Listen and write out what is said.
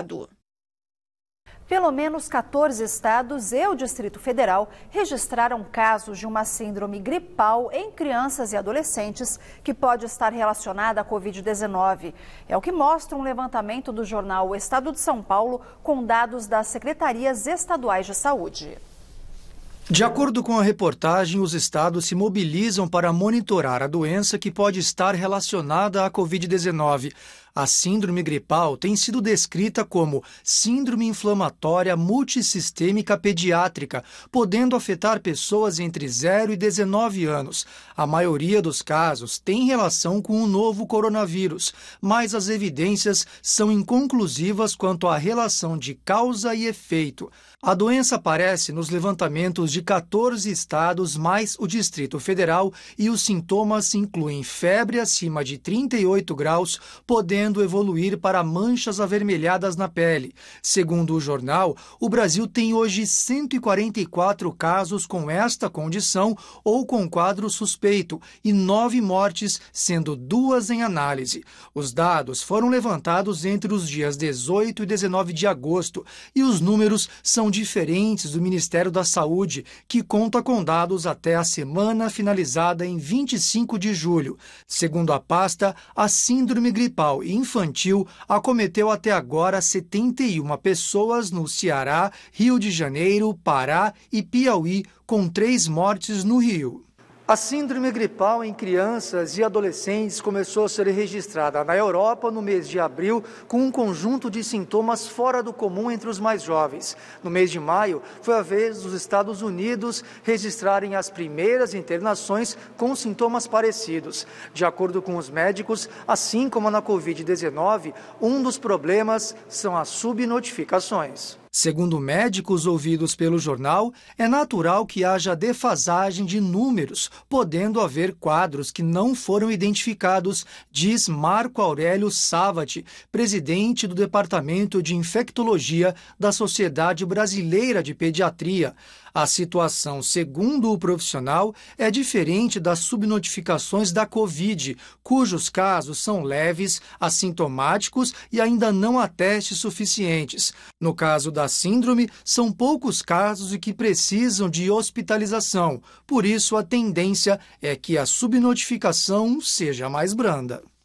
estado. Pelo menos 14 estados e o Distrito Federal registraram casos de uma síndrome gripal em crianças e adolescentes que pode estar relacionada à Covid-19. É o que mostra um levantamento do jornal O Estado de São Paulo com dados das secretarias estaduais de saúde. De acordo com a reportagem, os estados se mobilizam para monitorar a doença que pode estar relacionada à Covid-19. A síndrome gripal tem sido descrita como síndrome inflamatória multissistêmica pediátrica, podendo afetar pessoas entre 0 e 19 anos. A maioria dos casos tem relação com o novo coronavírus, mas as evidências são inconclusivas quanto à relação de causa e efeito. A doença aparece nos levantamentos de 14 estados, mais o Distrito Federal, e os sintomas incluem febre acima de 38 graus, podendo podendo evoluir para manchas avermelhadas na pele. Segundo o jornal, o Brasil tem hoje 144 casos com esta condição ou com quadro suspeito e nove mortes, sendo duas em análise. Os dados foram levantados entre os dias 18 e 19 de agosto e os números são diferentes do Ministério da Saúde, que conta com dados até a semana finalizada em 25 de julho. Segundo a pasta, a síndrome gripal infantil acometeu até agora 71 pessoas no Ceará, Rio de Janeiro, Pará e Piauí, com três mortes no Rio. A síndrome gripal em crianças e adolescentes começou a ser registrada na Europa no mês de abril, com um conjunto de sintomas fora do comum entre os mais jovens. No mês de maio, foi a vez dos Estados Unidos registrarem as primeiras internações com sintomas parecidos. De acordo com os médicos, assim como na Covid-19, um dos problemas são as subnotificações. Segundo médicos ouvidos pelo jornal, é natural que haja defasagem de números, podendo haver quadros que não foram identificados, diz Marco Aurélio Savati, presidente do Departamento de Infectologia da Sociedade Brasileira de Pediatria. A situação, segundo o profissional, é diferente das subnotificações da Covid, cujos casos são leves, assintomáticos e ainda não há testes suficientes. No caso da a síndrome, são poucos casos e que precisam de hospitalização. Por isso, a tendência é que a subnotificação seja mais branda.